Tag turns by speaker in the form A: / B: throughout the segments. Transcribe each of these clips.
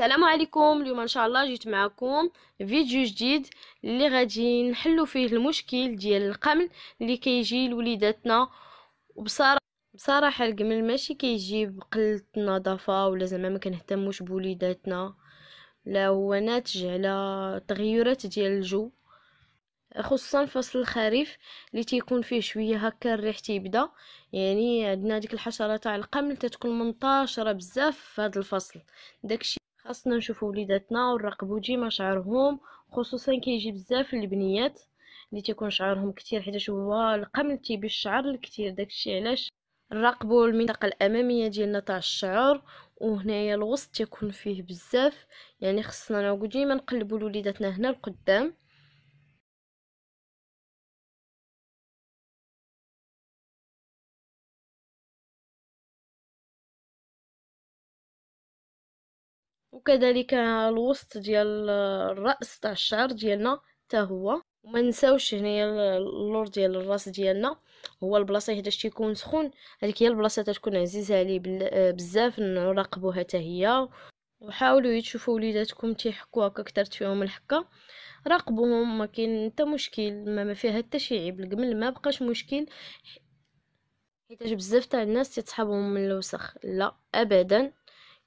A: السلام عليكم اليوم ان شاء الله جيت معكم فيديو جديد اللي غادي نحلو فيه المشكل ديال القمل اللي كيجي لوليداتنا وبصراحه بصراحه القمل ماشي كيجي بقله النظافه ولا زعما ما كنهتموش بوليداتنا لا هو ناتج على تغيرات ديال الجو خصوصا فصل الخريف اللي تيكون فيه شويه هكا الريح تيبدا يعني عندنا ديك الحشره تاع القمل تتكون منتشره بزاف في هذا الفصل داكشي خاصنا نشوفوا وليداتنا ونراقبوا ديما شعرهم خصوصا كيجي بزاف البنيات اللي تيكون شعرهم كتير حيت هو القمل تيبي الشعر الكتير داكشي علاش نراقبوا المنطقه الاماميه ديالنا تاع الشعر وهنايا الوسط تيكون فيه
B: بزاف يعني خصنا نعقو ديما نقلبوا لوليداتنا هنا القدام وكذلك الوسط ديال الراس تاع الشعر ديالنا حتى هو
A: وما نساوش هنايا اللور ديال الراس ديالنا هو البلاصه حيت يكون سخون هذيك هي البلاصه تتكون عزيزه عليه آه، بزاف نراقبوها حتى هي وحاولوا تشوفوا وليداتكم تيحكوا هكا كثرت فيهم الحكه راقبوهم ما كاين حتى مشكل ما ما فيها حتى شي عيب القمل ما بقاش مشكل حيت بزاف تاع الناس تيتصحابهم من الوسخ لا ابدا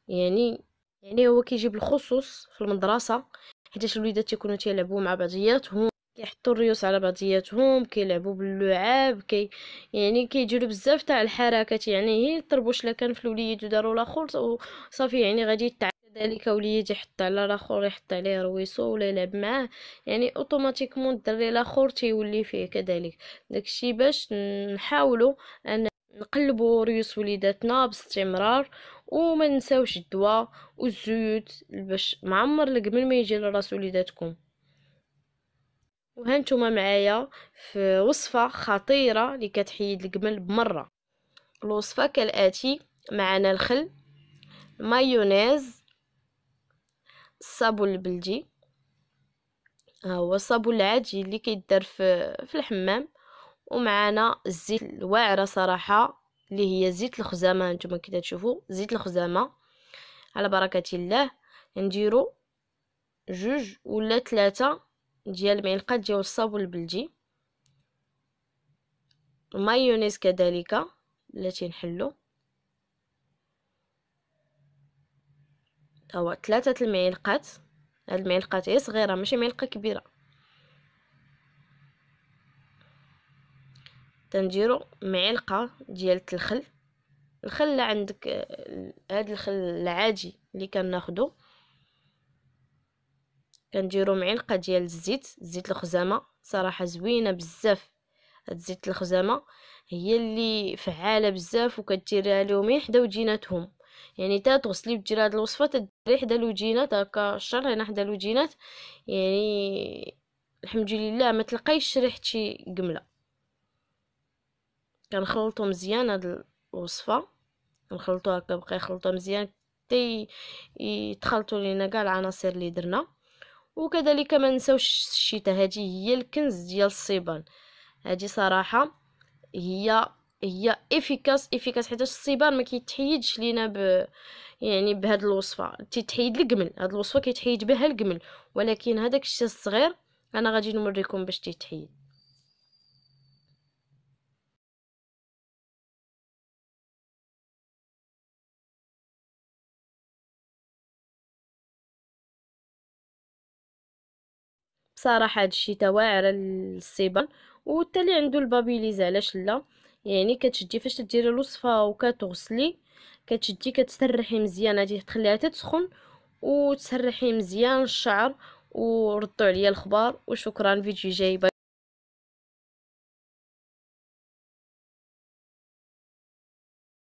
A: يعني يعني هو كيجيب الخصوص في المدرسه حيت الوليدات تيكونوا تيلعبوا مع بعضياتهم كيحطوا الريوس على بعضياتهم كيلعبوا باللعاب كي يعني كيديروا بزاف تاع الحركات يعني هي الطربوش لا كان في الوليد وداروا لاخر صافي يعني غادي يتعب كذلك وليد يحط على الاخر يحط عليه رويسو ولا يلعب معاه يعني اوتوماتيكمون الدري الاخر تيولي فيه كذلك داكشي باش نحاولوا ان نقلبوا ريوس وليداتنا باستمرار وما ننساوش الدواء والزيوت باش معمر القمل ما يجي لراس وليداتكم وهانتوما معايا في وصفه خطيره اللي كتحيد القمل بمره الوصفه كالاتي معنا الخل مايونيز الصابون البلدي ها هو الصابون العادي اللي كيدار في في الحمام ومعنا الزيت الواعره صراحه اللي هي زيت الخزامه انتم كي تشوفوا زيت الخزامه على بركه الله نديرو جوج ولا ثلاثه ديال معلقه ديال الصابون البلدي المايونيز كذلك التي نحلو هو ثلاثه المعلقات هاد المعلقات هي صغيره ماشي معلقه كبيره تنديرو معلقه ديال الخل الخل عندك هاد الخل العادي اللي كناخدو كنديرو معلقه ديال الزيت زيت الخزامه صراحه زوينه بزاف هاد زيت الخزامه هي اللي فعاله بزاف وكديريها لهم غير حدا وجيناتهم يعني تا تغسلي بديري هاد الوصفه تديري حدا الوجينات هاكا الشر هنا حدا الوجينات يعني الحمد لله ما تلقايش ريحتي قمله كنخلطو مزيان هاد الوصفه كنخلطو هكا بقى يخلطو مزيان حتى يتخلطوا لينا كاع العناصر اللي درنا وكذلك ما نساوش الشيتا هذه هي الكنز ديال الصيبان هذه صراحه هي هي افيكاس افيكاس حيت الصيبان ما كيتحيدش لينا ب يعني بهاد الوصفه تيتحيد الكمل هاد الوصفه كيتحيد بها الكمل ولكن هذاك الشيء الصغير انا غادي نوريكم
B: باش تيتحيد صراحه هذا الشيء تواعر للصبان وتا اللي عنده البابيليزا علاش لا يعني كتشدي فاش تديري
A: الوصفه وكتغسلي كتشدي كتسرحي مزيان هادي تخليها تتسخن
B: وتسرحي مزيان الشعر وردوا عليا الخبار وشكرا فيديو جاي باي